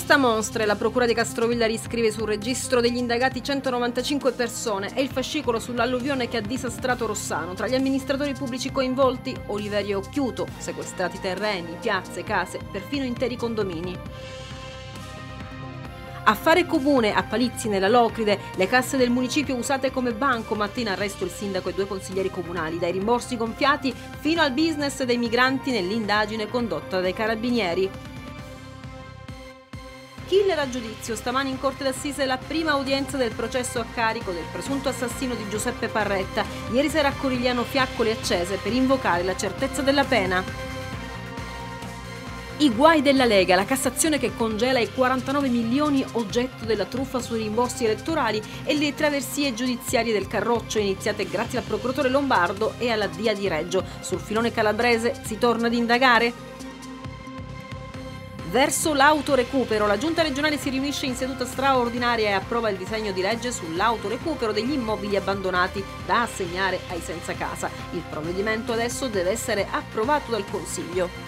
Inchiesta Monstre, la procura di Castrovilla riscrive sul registro degli indagati 195 persone e il fascicolo sull'alluvione che ha disastrato Rossano. Tra gli amministratori pubblici coinvolti, Oliverio Occhiuto, sequestrati terreni, piazze, case, perfino interi condomini. Affare comune a Palizzi nella Locride, le casse del municipio usate come banco, mattina arresto il sindaco e due consiglieri comunali, dai rimborsi gonfiati fino al business dei migranti nell'indagine condotta dai carabinieri killer a giudizio. Stamani in corte d'assise la prima udienza del processo a carico del presunto assassino di Giuseppe Parretta. Ieri sera a Corigliano fiaccole accese per invocare la certezza della pena. I guai della Lega, la Cassazione che congela i 49 milioni oggetto della truffa sui rimborsi elettorali e le traversie giudiziarie del Carroccio iniziate grazie al procuratore Lombardo e alla DIA di Reggio. Sul filone calabrese si torna ad indagare? verso l'autorecupero. La giunta regionale si riunisce in seduta straordinaria e approva il disegno di legge sull'autorecupero degli immobili abbandonati da assegnare ai senza casa. Il provvedimento adesso deve essere approvato dal Consiglio.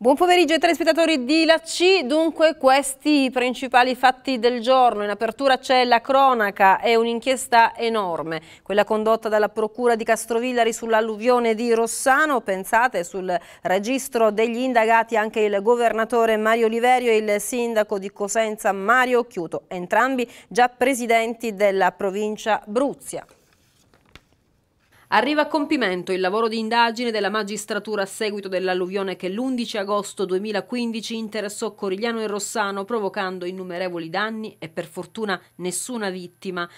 Buon pomeriggio ai telespettatori di La C, dunque questi i principali fatti del giorno. In apertura c'è la cronaca, è un'inchiesta enorme, quella condotta dalla Procura di Castrovillari sull'alluvione di Rossano. Pensate sul registro degli indagati anche il governatore Mario Liverio e il sindaco di Cosenza Mario Chiuto, entrambi già presidenti della provincia Bruzia. Arriva a compimento il lavoro di indagine della magistratura a seguito dell'alluvione che l'11 agosto 2015 interessò Corigliano e Rossano provocando innumerevoli danni e per fortuna nessuna vittima.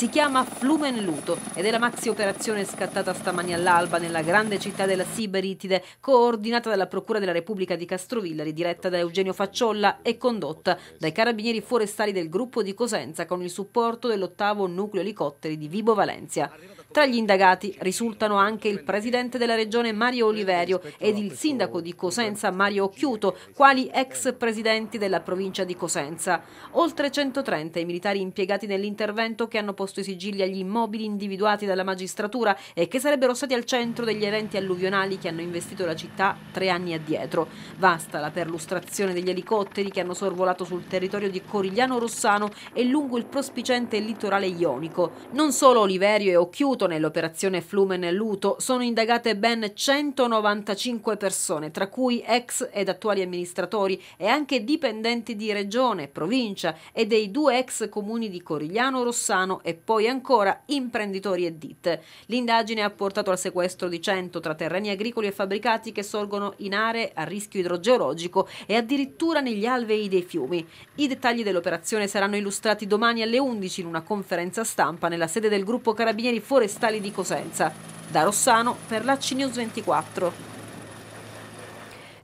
Si chiama Flumen Luto ed è la maxi operazione scattata stamani all'alba nella grande città della Siberitide, coordinata dalla Procura della Repubblica di Castrovilla, ridiretta da Eugenio Facciolla e condotta dai carabinieri forestali del gruppo di Cosenza con il supporto dell'ottavo nucleo elicotteri di Vibo Valencia. Tra gli indagati risultano anche il presidente della regione Mario Oliverio ed il sindaco di Cosenza Mario Occhiuto, quali ex presidenti della provincia di Cosenza. Oltre 130 i militari impiegati nell'intervento che hanno posto posto i sigilli agli immobili individuati dalla magistratura e che sarebbero stati al centro degli eventi alluvionali che hanno investito la città tre anni addietro. Vasta la perlustrazione degli elicotteri che hanno sorvolato sul territorio di Corigliano Rossano e lungo il prospicente litorale ionico. Non solo Oliverio e Occhiuto nell'operazione Flumen Luto sono indagate ben 195 persone, tra cui ex ed attuali amministratori e anche dipendenti di regione, provincia e dei due ex comuni di Corigliano Rossano e poi ancora imprenditori e ditte. L'indagine ha portato al sequestro di 100 tra terreni agricoli e fabbricati che sorgono in aree a rischio idrogeologico e addirittura negli alvei dei fiumi. I dettagli dell'operazione saranno illustrati domani alle 11 in una conferenza stampa nella sede del gruppo Carabinieri Forestali di Cosenza. Da Rossano per la CNews 24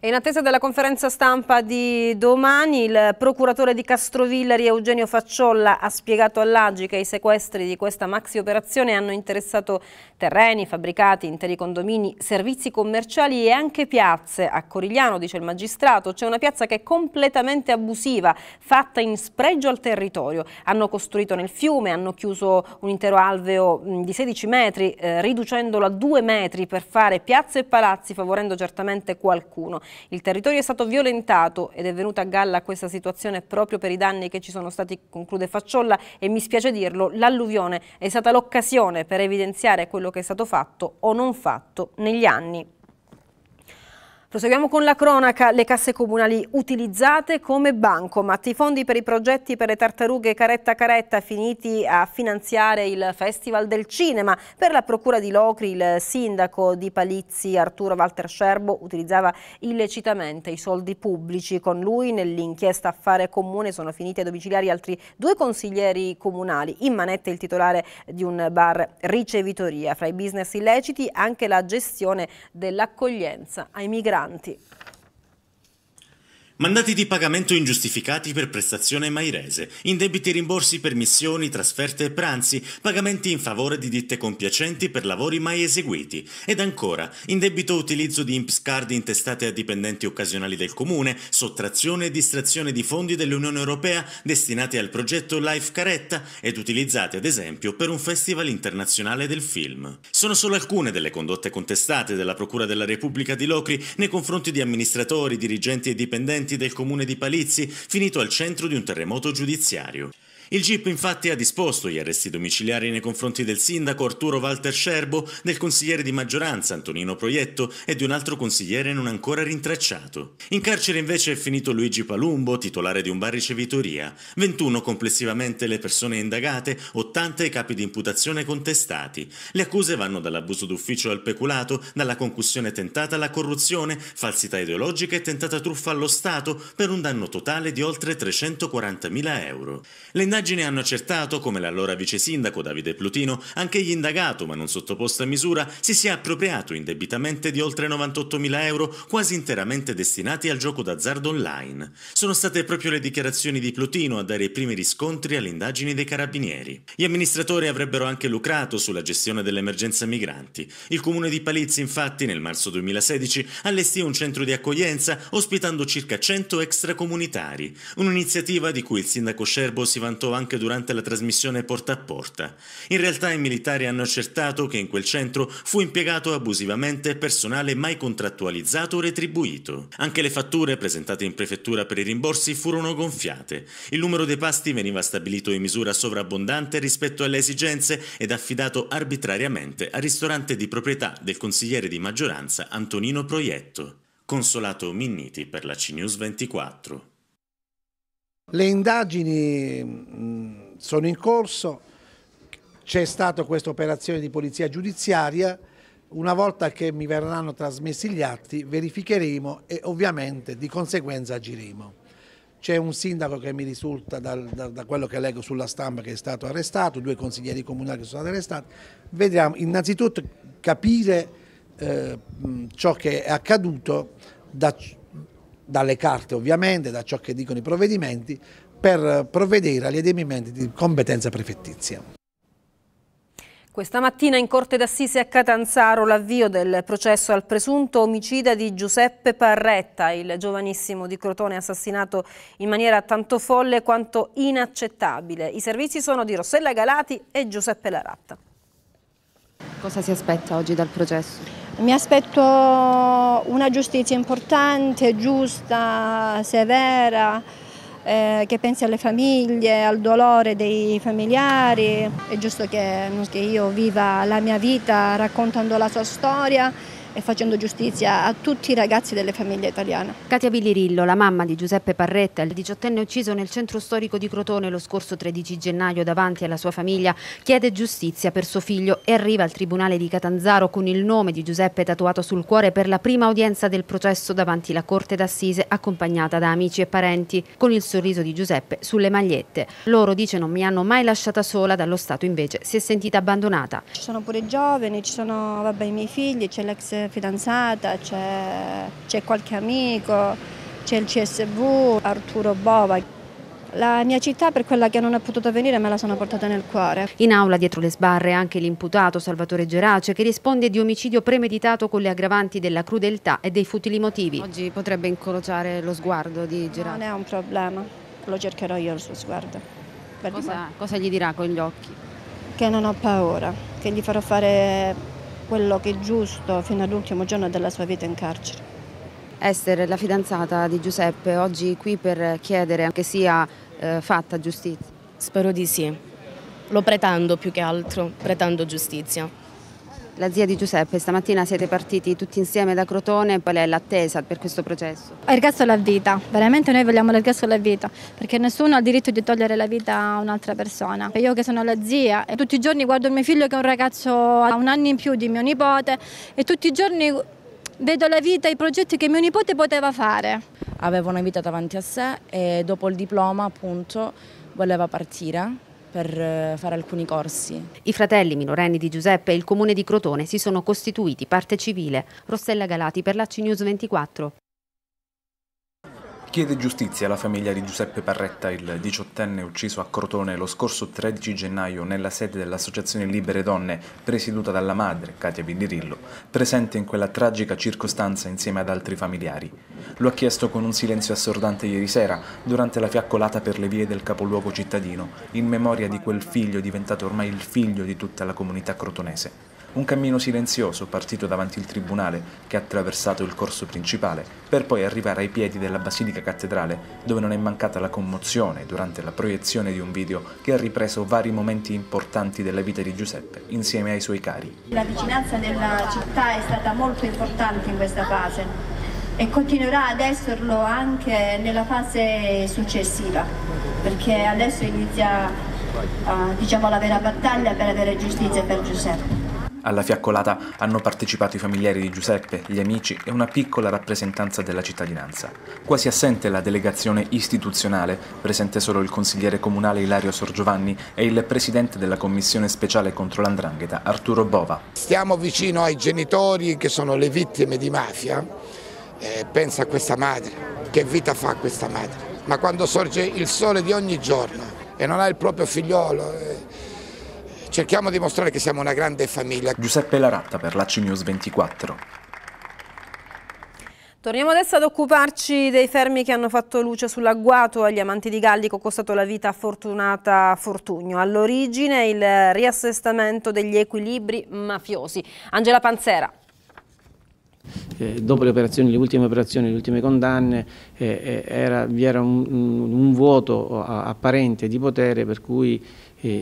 in attesa della conferenza stampa di domani, il procuratore di Castrovillari Eugenio Facciolla ha spiegato all'Agi che i sequestri di questa maxi operazione hanno interessato terreni, fabbricati, interi condomini, servizi commerciali e anche piazze. A Corigliano, dice il magistrato, c'è una piazza che è completamente abusiva, fatta in spregio al territorio. Hanno costruito nel fiume, hanno chiuso un intero alveo mm, di 16 metri, eh, riducendolo a 2 metri per fare piazze e palazzi, favorendo certamente qualcuno. Il territorio è stato violentato ed è venuta a galla questa situazione proprio per i danni che ci sono stati, conclude Facciolla, e mi spiace dirlo, l'alluvione è stata l'occasione per evidenziare quello che è stato fatto o non fatto negli anni. Proseguiamo con la cronaca, le casse comunali utilizzate come bancomat, i fondi per i progetti per le tartarughe Caretta Caretta finiti a finanziare il Festival del Cinema. Per la Procura di Locri il sindaco di Palizzi Arturo Walter Scerbo utilizzava illecitamente i soldi pubblici. Con lui nell'inchiesta affare comune sono finiti ai domiciliari altri due consiglieri comunali, in manette il titolare di un bar ricevitoria. Fra i business illeciti anche la gestione dell'accoglienza ai migranti migranti. Mandati di pagamento ingiustificati per prestazione rese, indebiti rimborsi per missioni, trasferte e pranzi, pagamenti in favore di ditte compiacenti per lavori mai eseguiti ed ancora indebito utilizzo di IMPS card intestate a dipendenti occasionali del comune, sottrazione e distrazione di fondi dell'Unione Europea destinati al progetto Life Caretta ed utilizzati ad esempio per un festival internazionale del film. Sono solo alcune delle condotte contestate della Procura della Repubblica di Locri nei confronti di amministratori, dirigenti e dipendenti residenti del comune di Palizzi, finito al centro di un terremoto giudiziario. Il GIP infatti ha disposto gli arresti domiciliari nei confronti del sindaco Arturo Walter Scerbo, del consigliere di maggioranza Antonino Proietto e di un altro consigliere non ancora rintracciato. In carcere invece è finito Luigi Palumbo, titolare di un bar ricevitoria, 21 complessivamente le persone indagate, 80 i capi di imputazione contestati. Le accuse vanno dall'abuso d'ufficio al peculato, dalla concussione tentata alla corruzione, falsità ideologica e tentata truffa allo Stato per un danno totale di oltre 340.000 euro. Le indagini hanno accertato come l'allora vice sindaco Davide Plutino, anche anch'egli indagato ma non sottoposto a misura, si sia appropriato indebitamente di oltre 98.000 euro quasi interamente destinati al gioco d'azzardo online. Sono state proprio le dichiarazioni di Plutino a dare i primi riscontri alle indagini dei carabinieri. Gli amministratori avrebbero anche lucrato sulla gestione dell'emergenza migranti. Il comune di Palizzi infatti nel marzo 2016 allestì un centro di accoglienza ospitando circa 100 extracomunitari, un'iniziativa di cui il sindaco Scerbo si vantò fatto anche durante la trasmissione porta a porta. In realtà i militari hanno accertato che in quel centro fu impiegato abusivamente personale mai contrattualizzato o retribuito. Anche le fatture presentate in prefettura per i rimborsi furono gonfiate. Il numero dei pasti veniva stabilito in misura sovrabbondante rispetto alle esigenze ed affidato arbitrariamente al ristorante di proprietà del consigliere di maggioranza Antonino Proietto. Consolato Minniti per la CNews 24. Le indagini sono in corso, c'è stata questa operazione di polizia giudiziaria, una volta che mi verranno trasmessi gli atti verificheremo e ovviamente di conseguenza agiremo. C'è un sindaco che mi risulta dal, da, da, quello che leggo sulla stampa che è stato arrestato, due consiglieri comunali che sono stati arrestati. Vedremo innanzitutto capire eh, ciò che è accaduto da dalle carte ovviamente, da ciò che dicono i provvedimenti, per provvedere agli adempimenti di competenza prefettizia. Questa mattina in Corte d'Assise a Catanzaro l'avvio del processo al presunto omicida di Giuseppe Parretta, il giovanissimo di Crotone assassinato in maniera tanto folle quanto inaccettabile. I servizi sono di Rossella Galati e Giuseppe Laratta. Cosa si aspetta oggi dal processo? Mi aspetto una giustizia importante, giusta, severa, eh, che pensi alle famiglie, al dolore dei familiari. È giusto che, che io viva la mia vita raccontando la sua storia e facendo giustizia a tutti i ragazzi delle famiglie italiane. Katia Bilirillo, la mamma di Giuseppe Parretta, il diciottenne ucciso nel centro storico di Crotone lo scorso 13 gennaio davanti alla sua famiglia, chiede giustizia per suo figlio e arriva al Tribunale di Catanzaro con il nome di Giuseppe tatuato sul cuore per la prima udienza del processo davanti la Corte d'Assise accompagnata da amici e parenti, con il sorriso di Giuseppe sulle magliette. Loro dice non mi hanno mai lasciata sola, dallo Stato invece si è sentita abbandonata. Ci sono pure i giovani, ci sono vabbè, i miei figli, c'è l'ex fidanzata, c'è qualche amico, c'è il CSV, Arturo Bova. La mia città, per quella che non è potuta venire, me la sono portata nel cuore. In aula dietro le sbarre anche l'imputato Salvatore Gerace che risponde di omicidio premeditato con le aggravanti della crudeltà e dei futili motivi. Oggi potrebbe incrociare lo sguardo di Gerace. Non è un problema, lo cercherò io il suo sguardo. Cosa, cosa gli dirà con gli occhi? Che non ho paura, che gli farò fare quello che è giusto fino all'ultimo giorno della sua vita in carcere. Esther, la fidanzata di Giuseppe oggi qui per chiedere che sia eh, fatta giustizia. Spero di sì, lo pretendo più che altro, pretendo giustizia. La zia di Giuseppe, stamattina siete partiti tutti insieme da Crotone, qual è l'attesa per questo processo? Ergastolo la vita, veramente noi vogliamo l'ergastolo la vita, perché nessuno ha il diritto di togliere la vita a un'altra persona. Io che sono la zia e tutti i giorni guardo mio figlio che è un ragazzo ha un anno in più di mio nipote e tutti i giorni vedo la vita, i progetti che mio nipote poteva fare. Aveva una vita davanti a sé e dopo il diploma appunto voleva partire per eh, fare alcuni corsi. I fratelli minorenni di Giuseppe e il comune di Crotone si sono costituiti parte civile. Rossella Galati per la CNews 24 chiede giustizia alla famiglia di Giuseppe Parretta, il diciottenne ucciso a Crotone lo scorso 13 gennaio nella sede dell'Associazione Libere Donne, presieduta dalla madre, Katia Vidirillo, presente in quella tragica circostanza insieme ad altri familiari. Lo ha chiesto con un silenzio assordante ieri sera, durante la fiaccolata per le vie del capoluogo cittadino, in memoria di quel figlio diventato ormai il figlio di tutta la comunità crotonese un cammino silenzioso partito davanti il tribunale che ha attraversato il corso principale per poi arrivare ai piedi della Basilica Cattedrale dove non è mancata la commozione durante la proiezione di un video che ha ripreso vari momenti importanti della vita di Giuseppe insieme ai suoi cari. La vicinanza della città è stata molto importante in questa fase e continuerà ad esserlo anche nella fase successiva perché adesso inizia Uh, diciamo la vera battaglia per avere giustizia per Giuseppe. Alla fiaccolata hanno partecipato i familiari di Giuseppe, gli amici e una piccola rappresentanza della cittadinanza. Quasi assente la delegazione istituzionale, presente solo il consigliere comunale Ilario Sorgiovanni e il presidente della commissione speciale contro l'andrangheta Arturo Bova. Stiamo vicino ai genitori che sono le vittime di mafia. Eh, pensa a questa madre, che vita fa questa madre. Ma quando sorge il sole di ogni giorno e non ha il proprio figliolo, eh, Cerchiamo di mostrare che siamo una grande famiglia. Giuseppe Laratta per la News 24. Torniamo adesso ad occuparci dei fermi che hanno fatto luce sull'agguato agli amanti di Gallico costato la vita a Fortunata Fortugno. All'origine il riassestamento degli equilibri mafiosi. Angela Panzera. Eh, dopo le, le ultime operazioni, le ultime condanne, eh, eh, era, vi era un, un, un vuoto apparente di potere per cui e, e,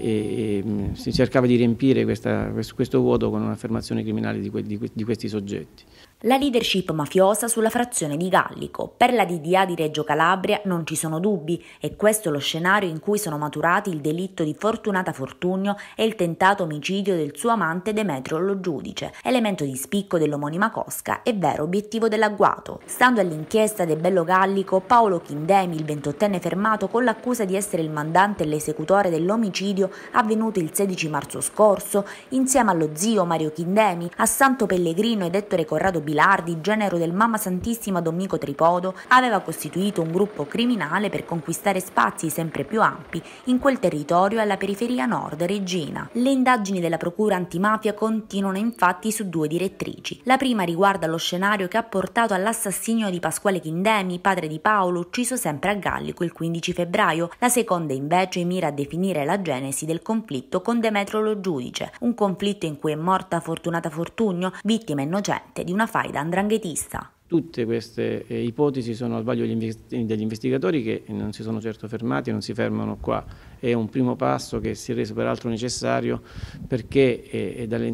e mm, si cercava di riempire questa, questo, questo, vuoto con un'affermazione criminale di, que, di, di questi soggetti. La leadership mafiosa sulla frazione di Gallico. Per la DDA di Reggio Calabria non ci sono dubbi e questo è lo scenario in cui sono maturati il delitto di Fortunata Fortunio e il tentato omicidio del suo amante Demetrio Lo Giudice, elemento di spicco dell'omonima Cosca e vero obiettivo dell'agguato. Stando all'inchiesta del Bello Gallico, Paolo Chindemi, il 28enne fermato con l'accusa di essere il mandante e l'esecutore dell'omicidio avvenuto il 16 marzo scorso, insieme allo zio Mario Chindemi, a Santo Pellegrino ed Ettore Corrado Bianco, Bilardi, genero del Mamma Santissima Domico Tripodo, aveva costituito un gruppo criminale per conquistare spazi sempre più ampi in quel territorio alla periferia nord Regina. Le indagini della Procura antimafia continuano infatti su due direttrici. La prima riguarda lo scenario che ha portato all'assassinio di Pasquale Chindemi, padre di Paolo, ucciso sempre a Gallico il 15 febbraio. La seconda invece mira a definire la genesi del conflitto con Demetro Lo Giudice, un conflitto in cui è morta Fortunata Fortugno, vittima innocente di una faida da andranghetista. Tutte queste eh, ipotesi sono al vaglio degli, investigatori che non si sono certo fermati, non si fermano qua. È un primo passo che si è reso peraltro necessario perché eh, eh dalle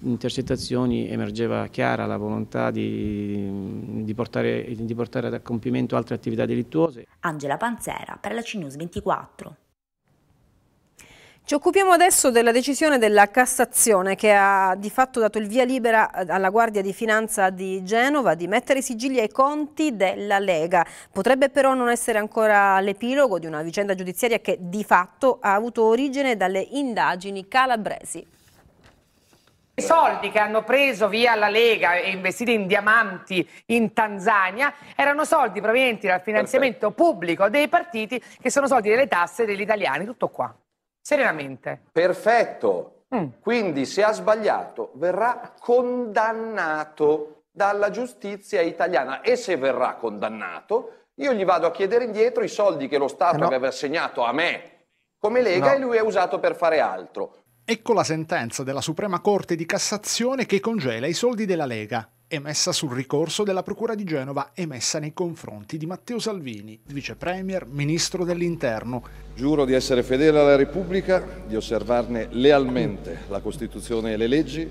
intercettazioni emergeva chiara la volontà di, di, portare, di portare a compimento altre attività delittuose. Angela Panzera per la CNews 24. Ci occupiamo adesso della decisione della Cassazione che ha di fatto dato il via libera eh, alla Guardia di Finanza di Genova di mettere sigilli ai conti della Lega. Potrebbe però non essere ancora l'epilogo di una vicenda giudiziaria che di fatto ha avuto origine dalle indagini calabresi. I soldi che hanno preso via la Lega e investiti in diamanti in Tanzania erano soldi provenienti dal finanziamento pubblico dei partiti che sono soldi delle tasse degli italiani, tutto qua. Serenamente. Perfetto. Mm. Quindi se ha sbagliato verrà condannato dalla giustizia italiana e se verrà condannato io gli vado a chiedere indietro i soldi che lo Stato eh no. aveva assegnato a me come Lega no. e lui è usato per fare altro. Ecco la sentenza della Suprema Corte di Cassazione che congela i soldi della Lega emessa sul ricorso della Procura di Genova emessa nei confronti di Matteo Salvini, vice premier, ministro dell'Interno. Giuro di essere fedele alla Repubblica, di osservarne lealmente la Costituzione e le leggi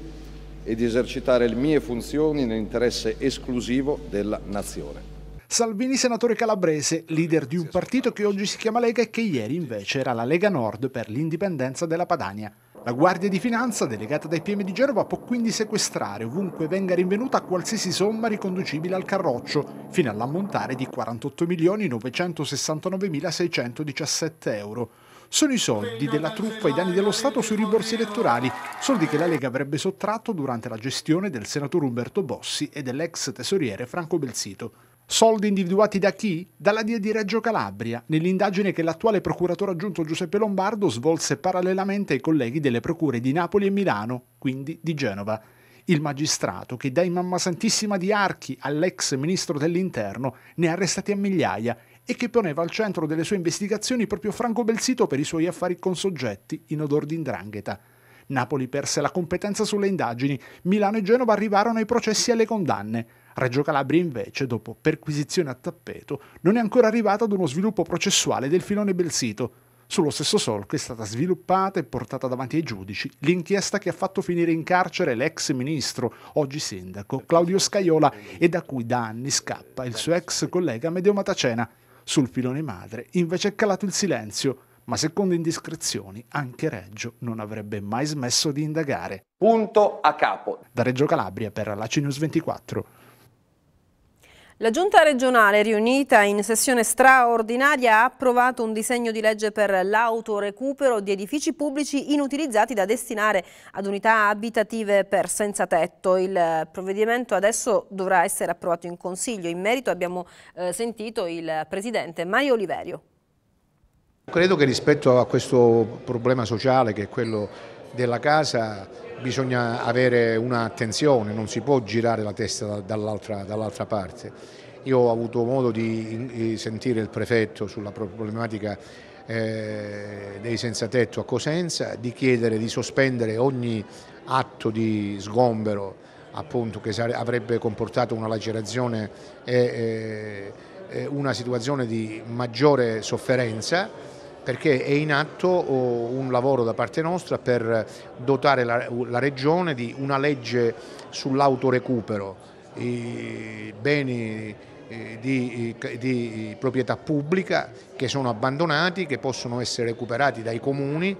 e di esercitare le mie funzioni nell'interesse esclusivo della nazione. Salvini senatore calabrese, leader di un partito che oggi si chiama Lega e che ieri invece era la Lega Nord per l'indipendenza della Padania. La Guardia di Finanza, delegata dai PM di Genova, può quindi sequestrare ovunque venga rinvenuta qualsiasi somma riconducibile al carroccio, fino all'ammontare di 48.969.617 euro. Sono i soldi della truffa ai danni dello Stato sui rimborsi elettorali, soldi che la Lega avrebbe sottratto durante la gestione del senatore Umberto Bossi e dell'ex tesoriere Franco Belsito. Soldi individuati da chi? Dalla DIA di Reggio Calabria, nell'indagine che l'attuale procuratore aggiunto Giuseppe Lombardo svolse parallelamente ai colleghi delle procure di Napoli e Milano, quindi di Genova. Il magistrato che dai Mamma Santissima di Archi all'ex ministro dell'Interno ne ha arrestati a migliaia e che poneva al centro delle sue investigazioni proprio Franco Belsito per i suoi affari con soggetti in odor di indrangheta. Napoli perse la competenza sulle indagini, Milano e Genova arrivarono ai processi e alle condanne. Reggio Calabria invece, dopo perquisizione a tappeto, non è ancora arrivata ad uno sviluppo processuale del filone Belsito. Sullo stesso solco è stata sviluppata e portata davanti ai giudici l'inchiesta che ha fatto finire in carcere l'ex ministro, oggi sindaco, Claudio Scaiola e da cui da anni scappa il suo ex collega Medeo Matacena. Sul filone madre invece è calato il silenzio, ma secondo indiscrezioni anche Reggio non avrebbe mai smesso di indagare. Punto a capo. Da Reggio Calabria per la CNews 24. La Giunta regionale riunita in sessione straordinaria ha approvato un disegno di legge per l'autorecupero di edifici pubblici inutilizzati da destinare ad unità abitative per senza tetto. Il eh, provvedimento adesso dovrà essere approvato in Consiglio. In merito abbiamo eh, sentito il Presidente Mario Oliverio. Credo che rispetto a questo problema sociale che è quello della casa bisogna avere un'attenzione, non si può girare la testa dall'altra dall parte. Io ho avuto modo di sentire il prefetto sulla problematica eh, dei senza tetto a Cosenza, di chiedere di sospendere ogni atto di sgombero appunto, che avrebbe comportato una lacerazione e eh, eh, una situazione di maggiore sofferenza perché è in atto oh, un lavoro da parte nostra per dotare la, la Regione di una legge sull'autorecupero, i beni eh, di, di proprietà pubblica che sono abbandonati, che possono essere recuperati dai comuni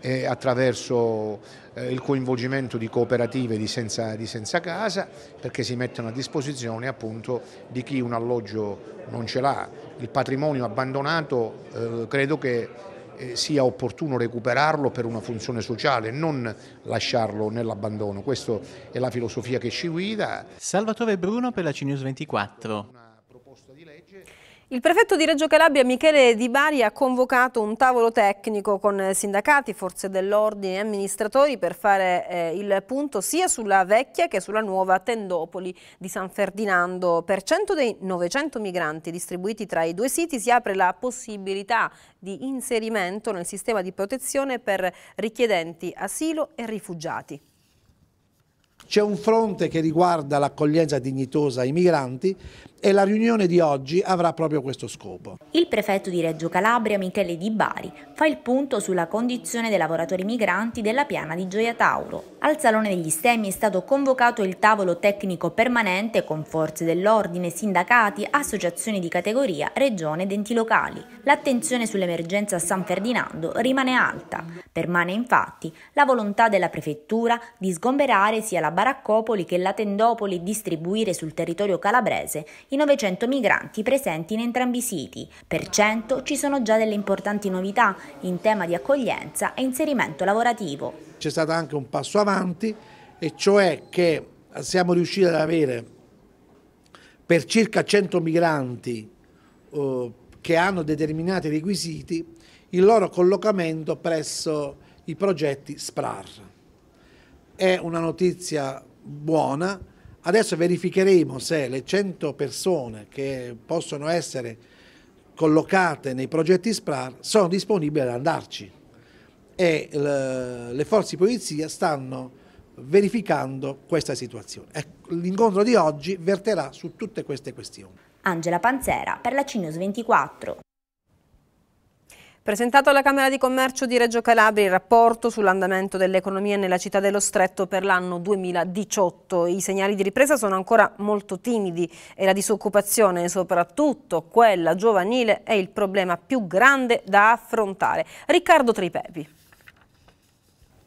e attraverso eh, il coinvolgimento di cooperative di senza, di senza, casa perché si mettono a disposizione appunto di chi un alloggio non ce l'ha. Il patrimonio abbandonato eh, credo che eh, sia opportuno recuperarlo per una funzione sociale, non lasciarlo nell'abbandono. Questa è la filosofia che ci guida. Salvatore Bruno per la CNews 24. Una proposta di legge il prefetto di Reggio Calabria Michele Di Bari ha convocato un tavolo tecnico con sindacati, forze dell'ordine e amministratori per fare eh, il punto sia sulla vecchia che sulla nuova tendopoli di San Ferdinando. Per 100 dei 900 migranti distribuiti tra i due siti si apre la possibilità di inserimento nel sistema di protezione per richiedenti asilo e rifugiati. C'è un fronte che riguarda l'accoglienza dignitosa ai migranti, e la riunione di oggi avrà proprio questo scopo. Il prefetto di Reggio Calabria, Michele Di Bari, fa il punto sulla condizione dei lavoratori migranti della piana di Gioia Tauro. Al Salone degli Stemmi è stato convocato il tavolo tecnico permanente con forze dell'ordine, sindacati, associazioni di categoria, regione ed enti locali. L'attenzione sull'emergenza a San Ferdinando rimane alta. Permane infatti la volontà della prefettura di sgomberare sia la baraccopoli che la tendopoli e distribuire sul territorio calabrese i 900 migranti presenti in entrambi i siti. Per 100 ci sono già delle importanti novità in tema di accoglienza e inserimento lavorativo. C'è stato anche un passo avanti e cioè che siamo riusciti ad avere per circa 100 migranti eh, che hanno determinati requisiti il loro collocamento presso i progetti SPRAR. È una notizia buona Adesso verificheremo se le 100 persone che possono essere collocate nei progetti SPRAR sono disponibili ad andarci e le forze di polizia stanno verificando questa situazione. Ecco, l'incontro di oggi verterà su tutte queste questioni. Angela Panzera per la Cinius 24. Presentato alla Camera di Commercio di Reggio Calabria il rapporto sull'andamento dell'economia nella città dello Stretto per l'anno 2018. I segnali di ripresa sono ancora molto timidi e la disoccupazione, soprattutto quella giovanile, è il problema più grande da affrontare. Riccardo Tripepi.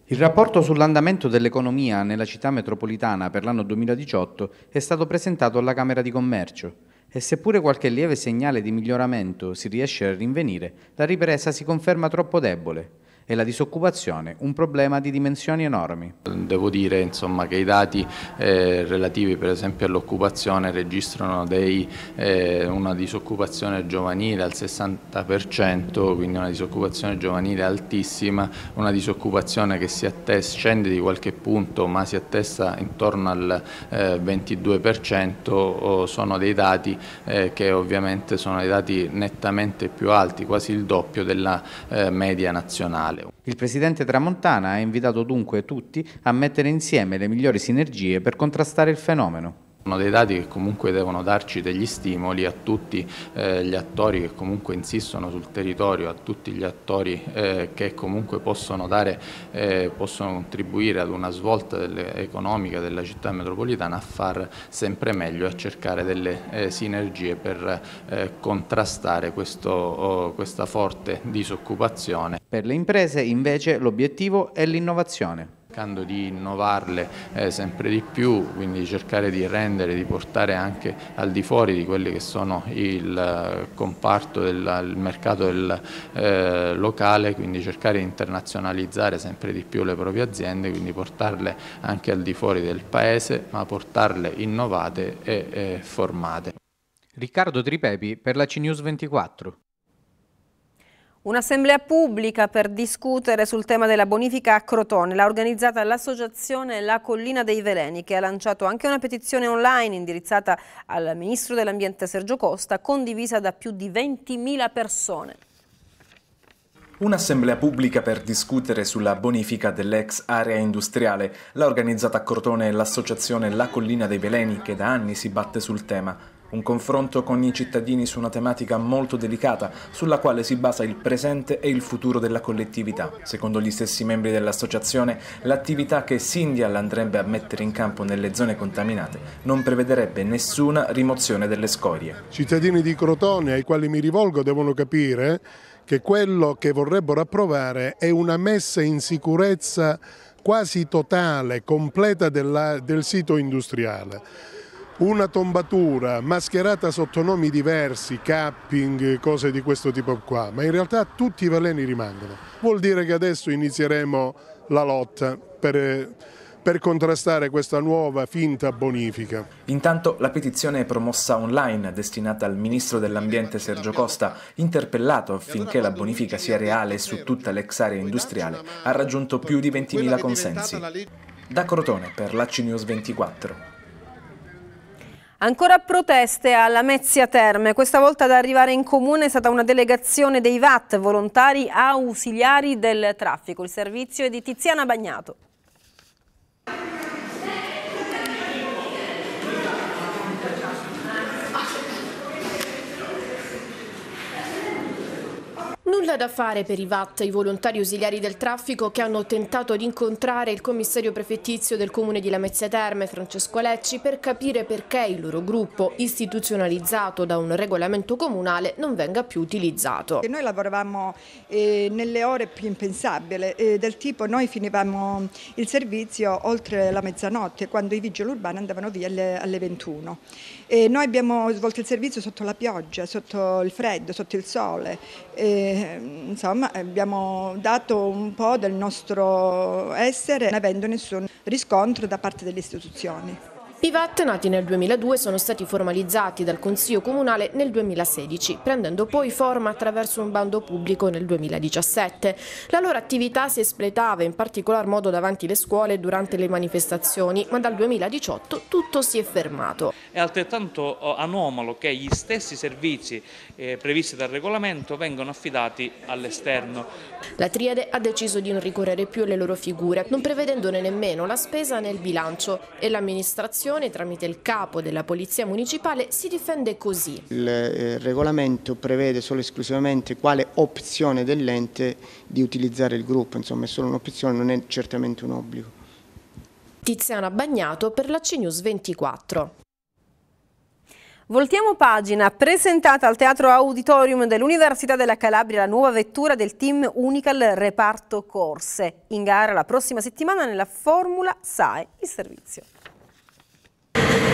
Il rapporto sull'andamento dell'economia nella città metropolitana per l'anno 2018 è stato presentato alla Camera di Commercio e seppure qualche lieve segnale di miglioramento si riesce a rinvenire, la ripresa si conferma troppo debole, e la disoccupazione un problema di dimensioni enormi. Devo dire insomma, che i dati eh, relativi per esempio all'occupazione registrano dei, eh, una disoccupazione giovanile al 60%, quindi una disoccupazione giovanile altissima, una disoccupazione che si attesta, scende di qualche punto ma si attesta intorno al eh, 22%, sono dei dati eh, che ovviamente sono dei dati nettamente più alti, quasi il doppio della eh, media nazionale locale. Il presidente Tramontana ha invitato dunque tutti a mettere insieme le migliori sinergie per contrastare il fenomeno. Sono dei dati che comunque devono darci degli stimoli a tutti eh, gli attori che comunque insistono sul territorio, a tutti gli attori eh, che comunque possono, dare, eh, possono, contribuire ad una svolta economica della città metropolitana a far sempre meglio e a cercare delle eh, sinergie per eh, contrastare questo, oh, questa forte disoccupazione. Per le imprese invece l'obiettivo è l'innovazione cercando di innovarle eh, sempre di più, quindi cercare di rendere, di portare anche al di fuori di quelli che sono il eh, comparto, del, il mercato del, eh, locale, quindi cercare di internazionalizzare sempre di più le proprie aziende, quindi portarle anche al di fuori del paese, ma portarle innovate e, e formate. Riccardo Tripepi per la CNews 24. Un'assemblea pubblica per discutere sul tema della bonifica a Crotone l'ha organizzata l'associazione La Collina dei Veleni che ha lanciato anche una petizione online indirizzata al Ministro dell'Ambiente Sergio Costa condivisa da più di 20.000 persone. Un'assemblea pubblica per discutere sulla bonifica dell'ex area industriale l'ha organizzata a Crotone l'associazione La Collina dei Veleni che da anni si batte sul tema. Un confronto con i cittadini su una tematica molto delicata, sulla quale si basa il presente e il futuro della collettività. Secondo gli stessi membri dell'associazione, l'attività che Sindial andrebbe a mettere in campo nelle zone contaminate non prevederebbe nessuna rimozione delle scorie. I cittadini di Crotone ai quali mi rivolgo devono capire che quello che vorrebbero approvare è una messa in sicurezza quasi totale, completa della, del sito industriale una tombatura mascherata sotto nomi diversi, capping, cose di questo tipo qua, ma in realtà tutti i veleni rimangono. Vuol dire che adesso inizieremo la lotta per per contrastare questa nuova finta bonifica. Intanto la petizione è promossa online, destinata al ministro dell'ambiente Sergio Costa, interpellato affinché la bonifica sia reale su tutta l'ex area industriale, ha raggiunto più di 20.000 consensi. Da Crotone per l'AC 24. Ancora proteste a Lamezia Terme, questa volta ad arrivare in comune è stata una delegazione dei VAT, volontari ausiliari del traffico. Il servizio è di Tiziana Bagnato. Nulla da fare per i VAT, i volontari ausiliari del traffico che hanno tentato di incontrare il commissario prefettizio del comune di Lamezia Terme, Francesco Lecci, per capire perché il loro gruppo, istituzionalizzato da un regolamento comunale, non venga più utilizzato. Noi lavoravamo eh, nelle ore più impensabili, eh, del tipo noi finivamo il servizio oltre la mezzanotte, quando i vigili urbani andavano via alle, alle 21. E noi abbiamo svolto il servizio sotto la pioggia, sotto il freddo, sotto il sole, e, insomma abbiamo dato un po' del nostro essere non avendo nessun riscontro da parte delle istituzioni. I VAT nati nel 2002 sono stati formalizzati dal Consiglio Comunale nel 2016, prendendo poi forma attraverso un bando pubblico nel 2017. La loro attività si espletava in particolar modo davanti le scuole e durante le manifestazioni, ma dal 2018 tutto si è fermato. È altrettanto eh, anomalo che gli stessi servizi eh, previsti dal regolamento vengano affidati all'esterno. La Triade ha deciso di non ricorrere più alle loro figure, non prevedendone nemmeno la spesa nel bilancio e l'amministrazione situazione tramite il capo della Polizia Municipale si difende così. Il eh, regolamento prevede solo e esclusivamente quale opzione dell'ente di utilizzare il gruppo, insomma è solo un'opzione, non è certamente un obbligo. Tiziana Bagnato per la CNews 24. Voltiamo pagina, presentata al Teatro Auditorium dell'Università della Calabria la nuova vettura del team Unical Reparto Corse. In gara la prossima settimana nella Formula SAE, il servizio. Thank you.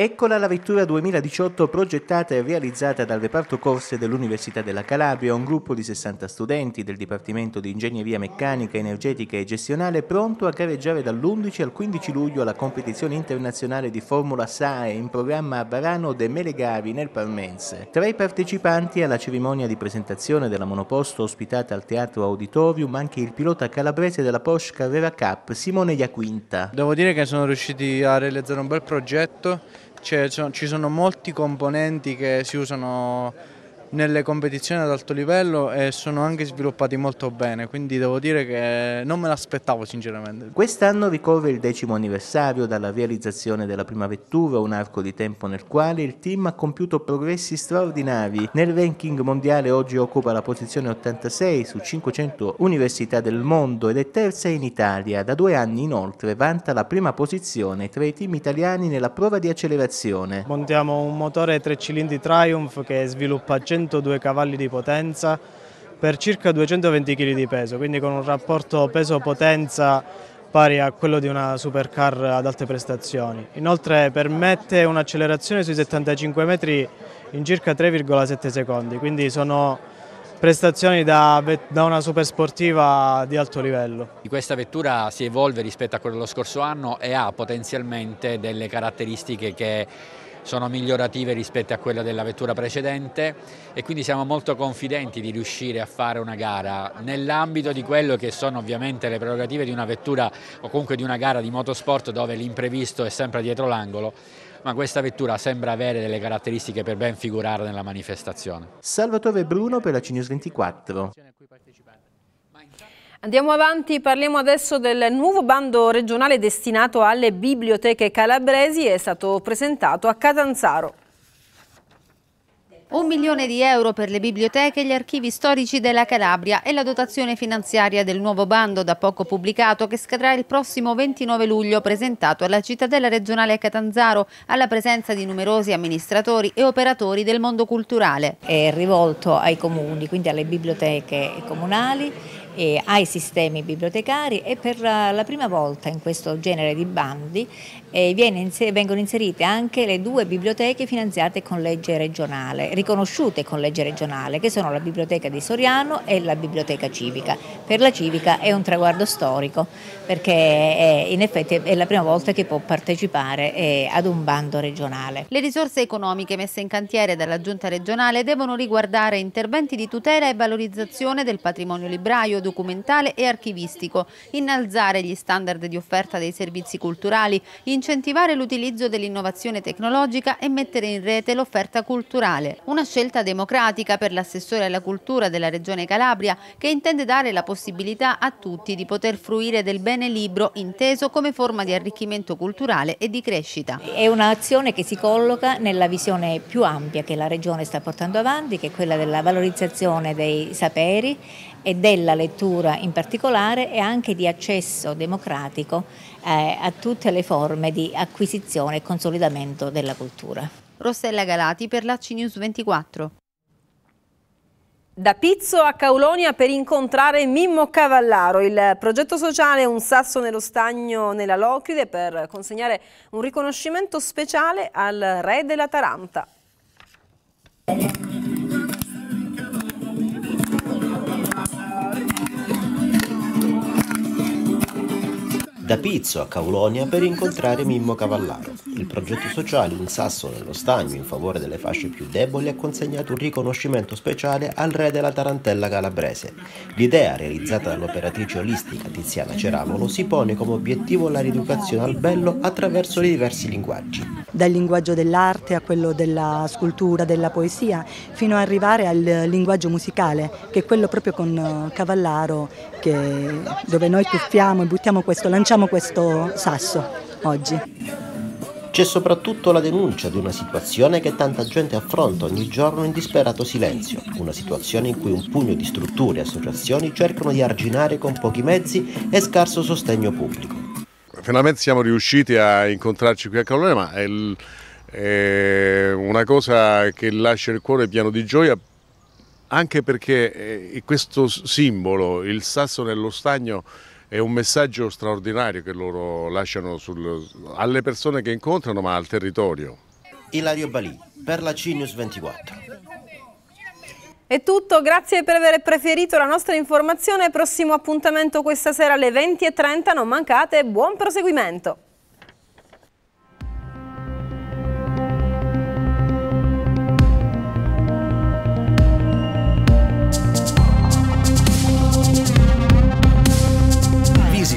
Eccola la vettura 2018 progettata e realizzata dal reparto corse dell'Università della Calabria, un gruppo di 60 studenti del Dipartimento di Ingegneria Meccanica, Energetica e Gestionale pronto a gareggiare dall'11 al 15 luglio alla competizione internazionale di Formula SAE in programma a Barano de Melegari nel Parmense. Tra i partecipanti alla cerimonia di presentazione della monoposto ospitata al Teatro Auditorium anche il pilota calabrese della Porsche Carrera Cup Simone Iaquinta. Devo dire che sono riusciti a realizzare un bel progetto cioè, ci sono molti componenti che si usano nelle competizioni ad alto livello e sono anche sviluppati molto bene, quindi devo dire che non me l'aspettavo sinceramente. Quest'anno ricorre il decimo anniversario dalla realizzazione della prima vettura, un arco di tempo nel quale il team ha compiuto progressi straordinari. Nel ranking mondiale oggi occupa la posizione 86 su 500 università del mondo ed è terza in Italia. Da due anni inoltre vanta la prima posizione tra i team italiani nella prova di accelerazione. Montiamo un motore 3 cilindri Triumph che sviluppa 100 102 cavalli di potenza per circa 220 kg di peso, quindi con un rapporto peso-potenza pari a quello di una supercar ad alte prestazioni. Inoltre permette un'accelerazione sui 75 metri in circa 3,7 secondi, quindi sono prestazioni da, da, una sportiva di alto livello. Questa vettura si evolve rispetto a quella dello scorso anno e ha potenzialmente delle caratteristiche che sono migliorative rispetto a quella della vettura precedente e quindi siamo molto confidenti di riuscire a fare una gara nell'ambito di quello che sono ovviamente le prerogative di una vettura o comunque di una gara di motorsport dove l'imprevisto è sempre dietro l'angolo ma questa vettura sembra avere delle caratteristiche per ben figurare nella manifestazione. Salvatore Bruno per la Cinius 24. Andiamo avanti, parliamo adesso del nuovo bando regionale destinato alle biblioteche calabresi, è stato presentato a Catanzaro. Un milione di euro per le biblioteche e gli archivi storici della Calabria e la dotazione finanziaria del nuovo bando da poco pubblicato che scadrà il prossimo 29 luglio presentato alla cittadella regionale Catanzaro alla presenza di numerosi amministratori e operatori del mondo culturale. È rivolto ai comuni, quindi alle biblioteche comunali ai sistemi bibliotecari e per la prima volta in questo genere di bandi e inser vengono inserite anche le due biblioteche finanziate con legge regionale, riconosciute con legge regionale, che sono la biblioteca di Soriano e la biblioteca civica. Per la civica è un traguardo storico perché è, in effetti è la prima volta che può partecipare eh, ad un bando regionale. Le risorse economiche messe in cantiere dalla giunta regionale devono riguardare interventi di tutela e valorizzazione del patrimonio libraio, documentale e archivistico, innalzare gli standard di offerta dei servizi culturali, in incentivare l'utilizzo dell'innovazione tecnologica e mettere in rete l'offerta culturale. Una scelta democratica per l'assessore alla cultura della Regione Calabria che intende dare la possibilità a tutti di poter fruire del bene libro inteso come forma di arricchimento culturale e di crescita. È un'azione che si colloca nella visione più ampia che la Regione sta portando avanti, che è quella della valorizzazione dei saperi e della lettura in particolare e anche di accesso democratico eh, a tutte le forme di acquisizione e consolidamento della cultura. Rossella Galati per l'AC News 24. Da Pizzo a Caulonia per incontrare Mimmo Cavallaro, il progetto sociale Un sasso nello stagno nella Locride per consegnare un riconoscimento speciale al re della Taranta. da Pizzo a Caulonia per incontrare Mimmo Cavallaro. Il progetto sociale Un sasso nello stagno in favore delle fasce più deboli ha consegnato un riconoscimento speciale al re della tarantella calabrese. L'idea, realizzata dall'operatrice olistica Tiziana Ceramolo, si pone come obiettivo la rieducazione al bello attraverso i diversi linguaggi. Dal linguaggio dell'arte a quello della scultura, della poesia, fino ad arrivare al linguaggio musicale, che è quello proprio con eh, Cavallaro che, dove noi tuffiamo e buttiamo questo, lanciamo questo sasso oggi. C'è soprattutto la denuncia di una situazione che tanta gente affronta ogni giorno in disperato silenzio, una situazione in cui un pugno di strutture e associazioni cercano di arginare con pochi mezzi e scarso sostegno pubblico. Finalmente siamo riusciti a incontrarci qui a Calone, ma è, una cosa che lascia il cuore pieno di gioia anche perché eh, questo simbolo, il sasso nello stagno, è un messaggio straordinario che loro lasciano sul, alle persone che incontrano ma al territorio. Ilario Balì, per la CNews 24. È tutto, grazie per aver preferito la nostra informazione. Prossimo appuntamento questa sera alle 20.30, non mancate, buon proseguimento.